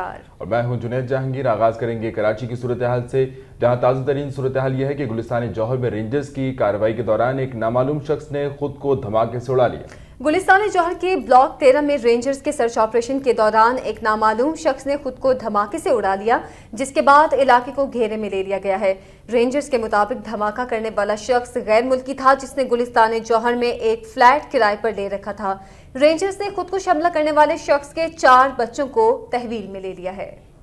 और मैं हूं जुनेद जहांगीर आगाज करेंगे कराची की सूरत हाल से जहां ताज़ा तरीन सूरत हाल यह है कि गुलिस्तानी जौहर में रेंजर्स की कार्रवाई के दौरान एक नामालूम शख्स ने खुद को धमाके से उड़ा लिया गुलिस्तान जौहर के ब्लॉक तेरह में रेंजर्स के सर्च ऑपरेशन के दौरान एक नामालूम शख्स ने खुद को धमाके से उड़ा लिया जिसके बाद इलाके को घेरे में ले लिया गया है रेंजर्स के मुताबिक धमाका करने वाला शख्स गैर मुल्की था जिसने गुलिस्तान जौहर में एक फ्लैट किराए पर ले रखा था रेंजर्स ने खुद को शमला करने वाले शख्स के चार बच्चों को तहवील में ले लिया है